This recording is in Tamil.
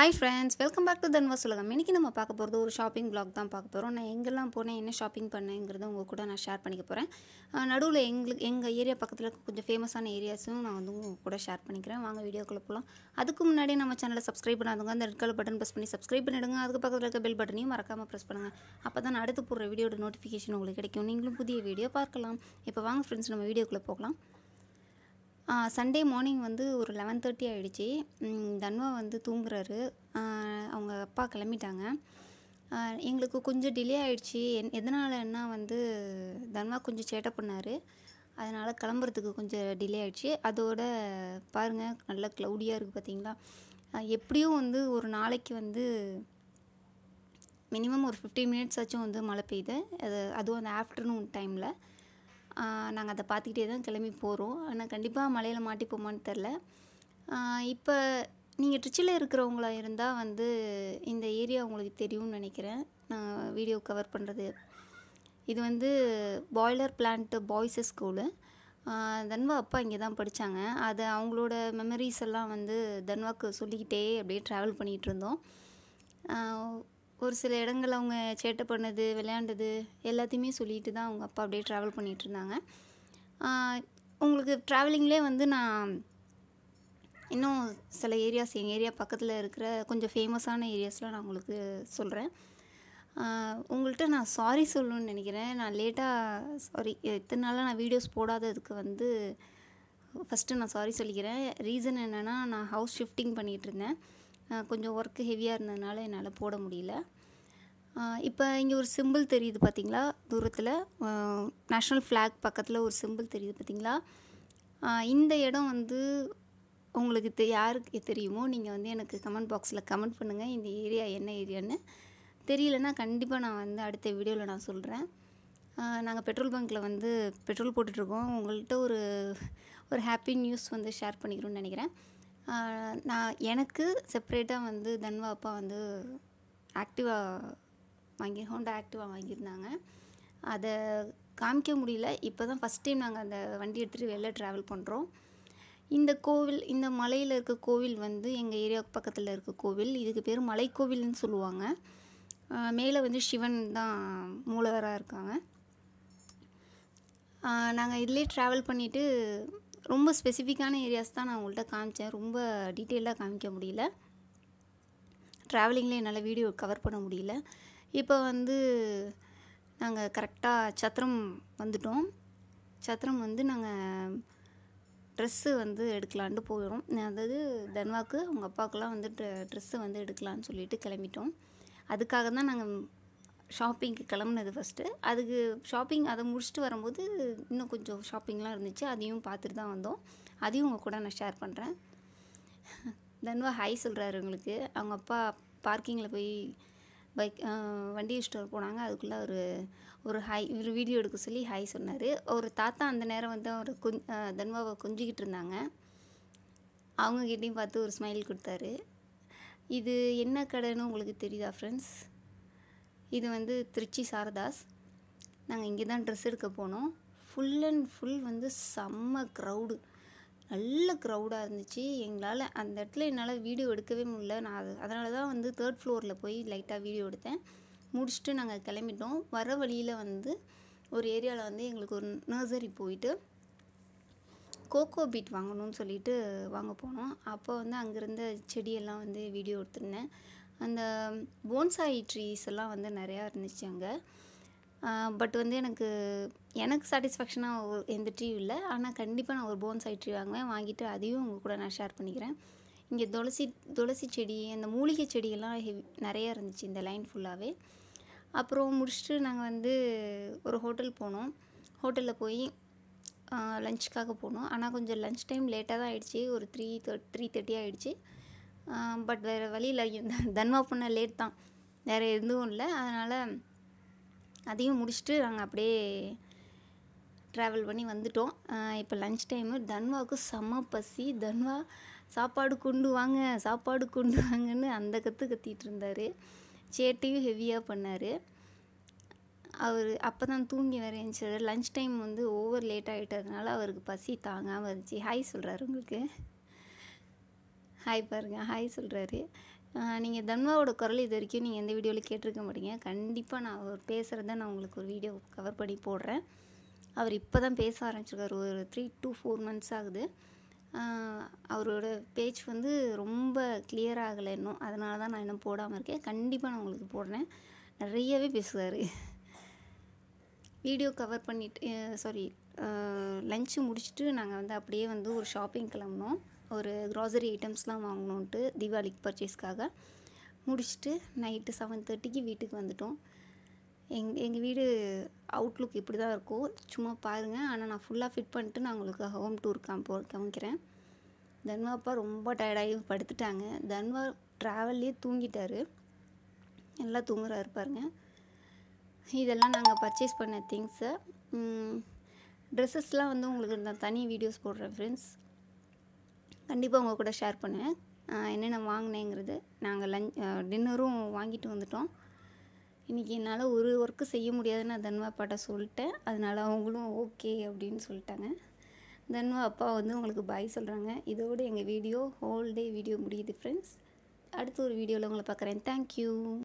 hi friends welcome back to தன்வா சுலகம் இன்றைக்கி நம்ம பார்க்க போகிறது ஒரு ஷாப்பிங் பிளாக் தான் பார்க்க போகிறோம் நான் எங்கெல்லாம் போனேன் என்ன ஷாப்பிங் பண்ணேங்கிறத உங்கள் கூட நான் ஷேர் பண்ணிக்க போகிறேன் நடுவில் எங்களுக்கு எங்கள் ஏரியா பக்கத்தில் கொஞ்சம் ஃபேமஸான ஏரியாஸும் நான் வந்து உங்கள் கூட ஷேர் பண்ணிக்கிறேன் வாங்க வீடியோக்குள்ளே போகலாம் அதுக்கு முன்னாடி நம்ம சேனலை சப்ஸ்கிரைப் பண்ணாதவங்க அந்த ரெட் கலர் பட்டன் ப்ரெஸ் பண்ணி சப்ஸ்கிரைப் பண்ணிடுங்க அதுக்கு பக்கத்தில் இருக்க பெல் பட்டனையும் மறக்காமல் ப்ரெஸ் பண்ணுங்கள் அப்போ தான் அடுத்து போடுற வீடியோட நோட்டிஃபிகேஷன் உங்களுக்கு கிடைக்கும் நீங்களும் புதிய வீடியோ பார்க்கலாம் இப்போ வாங்க ஃப்ரெண்ட்ஸ் நம்ம வீடியோக்குள்ளே போகலாம் சண்டே மார்னிங் வந்து ஒரு லெவன் தேர்ட்டி ஆகிடுச்சி தன்வா வந்து தூங்குறாரு அவங்க அப்பா கிளம்பிட்டாங்க எங்களுக்கு கொஞ்சம் டிலே ஆகிடுச்சி என் எதனாலன்னா வந்து தன்வா கொஞ்சம் சேட்டை பண்ணார் அதனால் கிளம்புறதுக்கு கொஞ்சம் டிலே ஆகிடுச்சி அதோட பாருங்கள் நல்லா க்ளவுடியாக இருக்குது பார்த்தீங்களா எப்படியும் வந்து ஒரு நாளைக்கு வந்து மினிமம் ஒரு ஃபிஃப்டீன் மினிட்ஸ் ஆச்சும் வந்து மழை பெய்யுது அது அதுவும் அந்த ஆஃப்டர்நூன் டைமில் நாங்கள் அதை பார்த்துக்கிட்டே தான் கிளம்பி போகிறோம் ஆனால் கண்டிப்பாக மலையில் மாட்டிப்போமான்னு தெரில இப்போ நீங்கள் ட்ரிச்சில் இருக்கிறவங்களா இருந்தால் வந்து இந்த ஏரியா உங்களுக்கு தெரியும்னு நினைக்கிறேன் நான் வீடியோ கவர் பண்ணுறது இது வந்து பாய்லர் பிளான்ட்டு பாய்ஸஸ் ஸ்கூலு தன்வா அப்பா இங்கே தான் படித்தாங்க அது அவங்களோட மெமரிஸ் எல்லாம் வந்து தன்வாக்கு சொல்லிக்கிட்டே அப்படியே ட்ராவல் பண்ணிகிட்டு இருந்தோம் ஒரு சில இடங்கள் அவங்க சேட்டை பண்ணது விளையாண்டது எல்லாத்தையுமே சொல்லிட்டு தான் அவங்க அப்பா அப்படியே ட்ராவல் பண்ணிகிட்டு இருந்தாங்க உங்களுக்கு ட்ராவலிங்லேயே வந்து நான் இன்னும் சில ஏரியாஸ் எங்கள் ஏரியா பக்கத்தில் இருக்கிற கொஞ்சம் ஃபேமஸான ஏரியாஸ்லாம் நான் உங்களுக்கு சொல்கிறேன் உங்கள்கிட்ட நான் சாரி சொல்லணும்னு நினைக்கிறேன் நான் லேட்டாக சாரி இத்தனை நாளாக நான் வீடியோஸ் போடாததுக்கு வந்து ஃபஸ்ட்டு நான் சாரி சொல்லிக்கிறேன் ரீசன் என்னென்னா நான் ஹவுஸ் ஷிஃப்டிங் பண்ணிகிட்டு இருந்தேன் கொஞ்சம் ஒர்க்கு ஹெவியாக இருந்ததுனால என்னால் போட முடியல இப்போ இங்கே ஒரு சிம்பிள் தெரியுது பார்த்தீங்களா தூரத்தில் நேஷ்னல் ஃப்ளாக் பக்கத்தில் ஒரு சிம்பிள் தெரியுது பார்த்தீங்களா இந்த இடம் வந்து உங்களுக்கு தெ யாருக்கு தெரியுமோ நீங்கள் வந்து எனக்கு கமெண்ட் பாக்ஸில் கமெண்ட் பண்ணுங்கள் இந்த ஏரியா என்ன ஏரியான்னு தெரியலனா கண்டிப்பாக நான் வந்து அடுத்த வீடியோவில் நான் சொல்கிறேன் நாங்கள் பெட்ரோல் பங்க்கில் வந்து பெட்ரோல் போட்டுட்ருக்கோம் உங்கள்கிட்ட ஒரு ஒரு ஹாப்பி நியூஸ் வந்து ஷேர் பண்ணிக்கிறோன்னு நினைக்கிறேன் நான் எனக்கு செப்ரேட்டாக வந்து தன்வா அப்பா வந்து ஆக்டிவா வாங்கி ஹோண்டா ஆக்டிவா வாங்கியிருந்தாங்க அதை காமிக்க முடியல இப்போ தான் ஃபஸ்ட் டைம் நாங்கள் அந்த வண்டி எடுத்துகிட்டு வெளில ட்ராவல் பண்ணுறோம் இந்த கோவில் இந்த மலையில் இருக்க கோவில் வந்து எங்கள் ஏரியாவுக்கு பக்கத்தில் இருக்க கோவில் இதுக்கு பேர் மலைக்கோவில்னு சொல்லுவாங்க மேலே வந்து சிவன் தான் மூலவராக இருக்காங்க நாங்கள் இதிலே ட்ராவல் பண்ணிவிட்டு ரொம்ப ஸ்பெசிஃபிக்கான ஏரியாஸ் தான் நான் உங்கள்கிட்ட காமிச்சேன் ரொம்ப டீட்டெயிலாக காமிக்க முடியல ட்ராவலிங்கில் என்னால் வீடியோ கவர் பண்ண முடியல இப்போ வந்து நாங்கள் கரெக்டாக சத்திரம் வந்துட்டோம் சத்திரம் வந்து நாங்கள் ட்ரெஸ்ஸு வந்து எடுக்கலான்ட்டு போகிறோம் அதாவது தன்வாக்கு அவங்க அப்பாவுக்குலாம் வந்து ட்ரெஸ்ஸு வந்து எடுக்கலான்னு சொல்லிட்டு கிளம்பிட்டோம் அதுக்காக தான் நாங்கள் ஷாப்பிங்க்கு கிளம்புனது ஃபஸ்ட்டு அதுக்கு ஷாப்பிங் அதை முடிச்சுட்டு வரும்போது இன்னும் கொஞ்சம் ஷாப்பிங்லாம் இருந்துச்சு அதையும் பார்த்துட்டு தான் வந்தோம் அதையும் உங்கள் கூட நான் ஷேர் பண்ணுறேன் தன்வா ஹாய் சொல்கிறாரு உங்களுக்கு அவங்க அப்பா பார்க்கிங்கில் போய் பைக் வண்டி ஸ்டோர் போனாங்க அதுக்குள்ளே ஒரு ஒரு ஹாய் ஒரு வீடியோ எடுக்க சொல்லி ஹாய் சொன்னார் ஒரு தாத்தா அந்த நேரம் வந்து அவர் கொஞ்ச தன்வாவை கொஞ்சிக்கிட்டு இருந்தாங்க அவங்கக்கிட்டையும் பார்த்து ஒரு ஸ்மைல் கொடுத்தாரு இது என்ன கடைன்னு உங்களுக்கு தெரியுதா ஃப்ரெண்ட்ஸ் இது வந்து திருச்சி சாரதாஸ் நாங்கள் இங்கே தான் ட்ரெஸ் எடுக்க போனோம் ஃபுல் அண்ட் ஃபுல் வந்து செம்ம க்ரௌடு நல்ல க்ரௌடாக இருந்துச்சு எங்களால் அந்த இடத்துல என்னால் வீடியோ எடுக்கவே முடியல நான் அது அதனால தான் வந்து தேர்ட் ஃப்ளோரில் போய் லைட்டாக வீடியோ எடுத்தேன் முடிச்சுட்டு நாங்கள் கிளம்பிட்டோம் வர வழியில் வந்து ஒரு ஏரியாவில் வந்து எங்களுக்கு ஒரு நர்சரி போயிட்டு கோகோ பீட் வாங்கணும்னு சொல்லிட்டு வாங்க போனோம் அப்போ வந்து அங்கேருந்த செடியெல்லாம் வந்து வீடியோ எடுத்திருந்தேன் அந்த போன்சாய் ட்ரீஸ் எல்லாம் வந்து நிறையா இருந்துச்சு அங்கே பட் வந்து எனக்கு எனக்கு சாட்டிஸ்ஃபேக்ஷனாக எந்த ட்ரீ இல்லை ஆனால் கண்டிப்பாக நான் ஒரு போன்சாய் ட்ரீ வாங்குவேன் வாங்கிட்டு அதையும் உங்கள் கூட நான் ஷேர் பண்ணிக்கிறேன் இங்கே துளசி துளசி செடி அந்த மூலிகை செடியெல்லாம் ஹெவி நிறையா இருந்துச்சு இந்த லைன் ஃபுல்லாகவே அப்புறம் முடிச்சுட்டு நாங்கள் வந்து ஒரு ஹோட்டல் போனோம் ஹோட்டலில் போய் லஞ்சுக்காக போனோம் ஆனால் கொஞ்சம் லஞ்ச் டைம் லேட்டாக தான் ஆகிடுச்சி ஒரு த்ரீ த்ரீ தேர்ட்டி ஆகிடுச்சி பட் வேறு வழியில் தன்வா பண்ண லேட் தான் வேறு எதுவும் இல்லை அதனால் அதையும் முடிச்சுட்டு நாங்கள் அப்படியே ட்ராவல் பண்ணி வந்துட்டோம் இப்போ லஞ்ச் டைமு தன்வாவுக்கு செம்ம பசி தன்வா சாப்பாடு கொண்டு வாங்க சாப்பாடு கொண்டு வாங்கன்னு அந்த கற்று கத்திகிட்டு இருந்தார் சேட்டையும் ஹெவியாக பண்ணார் அவர் அப்போ தான் தூங்கி வேற எழுந்திரிச்சார் லஞ்ச் டைம் வந்து ஓவர் லேட் ஆகிட்டதுனால அவருக்கு பசி தாங்காமல் இருந்துச்சு ஹாய் சொல்கிறாரு உங்களுக்கு ஹாய் பாருங்கள் ஹாய் சொல்கிறாரு நீங்கள் தன்மாவோட குரல் இது வரைக்கும் நீங்கள் எந்த வீடியோவில் கேட்டிருக்க மாட்டீங்க கண்டிப்பாக நான் அவர் பேசுகிறத நான் உங்களுக்கு ஒரு வீடியோ கவர் பண்ணி போடுறேன் அவர் இப்போ தான் பேச ஆரம்பிச்சிருக்காரு ஒரு த்ரீ டூ ஃபோர் மந்த்ஸ் ஆகுது அவரோட பேச்சு வந்து ரொம்ப கிளியர் ஆகலை இன்னும் அதனால தான் நான் இன்னும் போடாமல் இருக்கேன் கண்டிப்பாக நான் உங்களுக்கு போடுறேன் நிறையவே பேசுவார் வீடியோ கவர் பண்ணிட்டு சாரி லஞ்சு முடிச்சுட்டு நாங்கள் வந்து அப்படியே வந்து ஒரு ஷாப்பிங் கிளம்புனோம் ஒரு க்ராசரி ஐட்டம்ஸ்லாம் வாங்கணுன்ட்டு தீபாவளிக்கு பர்ச்சேஸ்க்காக முடிச்சுட்டு நைட்டு செவன் தேர்ட்டிக்கு வீட்டுக்கு வந்துட்டோம் எங் எங்கள் வீடு அவுட்லுக் இப்படி தான் இருக்கும் சும்மா பாருங்கள் ஆனால் நான் ஃபுல்லாக ஃபிட் பண்ணிட்டு நான் உங்களுக்கு ஹோம் டூர் போ காமிக்கிறேன் தன்வா அப்பா ரொம்ப டயர்டாகி படுத்துட்டாங்க தன்வா ட்ராவல்லே தூங்கிட்டார் நல்லா தூங்குறா இருப்பாருங்க இதெல்லாம் நாங்கள் பர்ச்சேஸ் பண்ண திங்ஸை ட்ரெஸ்ஸஸ்லாம் வந்து உங்களுக்கு நான் தனி வீடியோஸ் போடுறேன் ஃப்ரெண்ட்ஸ் கண்டிப்பாக உங்கள் கூட ஷேர் பண்ணுவேன் என்னென்ன வாங்கினேங்கிறது நாங்கள் லஞ்ச் டின்னரும் வாங்கிட்டு வந்துட்டோம் இன்றைக்கி என்னால் ஒரு ஒர்க்கு செய்ய முடியாதுன்னு நான் தன்வா பாட்டை சொல்லிட்டேன் அதனால் அவங்களும் ஓகே அப்படின்னு சொல்லிட்டாங்க தன்வா அப்பா வந்து உங்களுக்கு பாய் சொல்கிறாங்க இதோடு எங்கள் வீடியோ ஹோல் டே வீடியோ முடியுது ஃப்ரெண்ட்ஸ் அடுத்து ஒரு வீடியோவில் உங்களை பார்க்குறேன் தேங்க்யூ